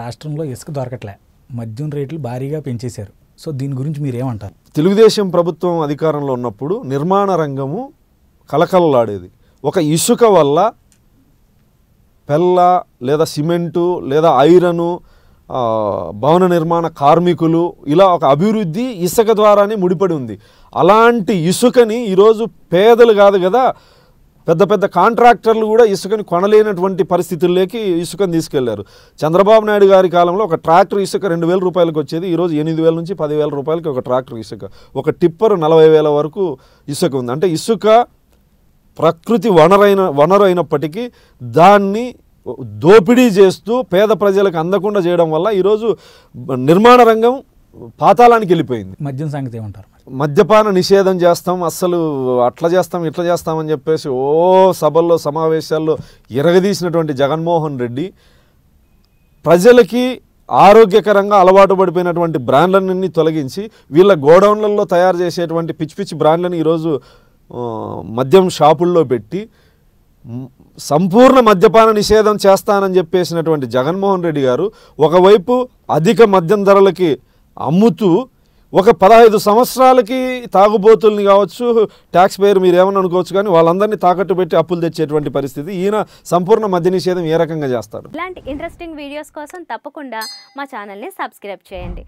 రాష్ట్రంలో ఇసుక దొరకట్లే మద్యం రేట్లు భారీగా పెంచేశారు సో దీని గురించి మీరేమంటారు తెలుగుదేశం ప్రభుత్వం అధికారంలో ఉన్నప్పుడు నిర్మాణ రంగము కలకలలాడేది ఒక ఇసుక వల్ల పెళ్ళ లేదా సిమెంటు లేదా ఐరను భవన నిర్మాణ కార్మికులు ఇలా ఒక అభివృద్ధి ఇసుక ద్వారానే ముడిపడి ఉంది అలాంటి ఇసుకని ఈరోజు పేదలు కాదు కదా పెద్ద పెద్ద కాంట్రాక్టర్లు కూడా ఇసుకని కొనలేనటువంటి పరిస్థితుల్లోకి ఇసుకని తీసుకెళ్లారు చంద్రబాబు నాయుడు గారి కాలంలో ఒక ట్రాక్టర్ ఇసుక రెండు వేల రూపాయలకు వచ్చేది ఈరోజు ఎనిమిది వేల నుంచి పదివేల రూపాయలకి ఒక ట్రాక్టర్ ఇసుక ఒక టిప్పర్ నలభై వేల వరకు ఇసుక ఉంది అంటే ఇసుక ప్రకృతి వనరైన వనరు అయినప్పటికీ దాన్ని దోపిడీ చేస్తూ పేద ప్రజలకు అందకుండా చేయడం వల్ల ఈరోజు నిర్మాణ రంగం పాతాళానికి వెళ్ళిపోయింది మద్యం సంగతి ఏమంటారు మద్యపాన నిషేధం చేస్తాం అస్సలు అట్లా చేస్తాం ఇట్లా చేస్తామని చెప్పేసి ఓ సభల్లో సమావేశాల్లో ఇరగదీసినటువంటి జగన్మోహన్ రెడ్డి ప్రజలకి ఆరోగ్యకరంగా అలవాటు పడిపోయినటువంటి బ్రాండ్లన్నీ తొలగించి వీళ్ళ గోడౌన్లలో తయారు చేసేటువంటి పిచ్చి పిచ్చి బ్రాండ్లను ఈరోజు మద్యం షాపుల్లో పెట్టి సంపూర్ణ మద్యపాన నిషేధం చేస్తానని చెప్పేసినటువంటి జగన్మోహన్ రెడ్డి గారు ఒకవైపు అధిక మద్యం ధరలకి అమ్ముతూ ఒక పదహైదు సంవత్సరాలకి తాగుబోతుల్ని కావచ్చు ట్యాక్స్ పేయర్ మీరు ఏమని అనుకోవచ్చు కానీ వాళ్ళందరినీ తాకట్టు పెట్టి అప్పులు తెచ్చేటువంటి పరిస్థితి ఈయన సంపూర్ణ మద్య నిషేధం ఏ రకంగా చేస్తారు ఇలాంటి ఇంట్రెస్టింగ్ వీడియోస్ కోసం తప్పకుండా మా ఛానల్ని సబ్స్క్రైబ్ చేయండి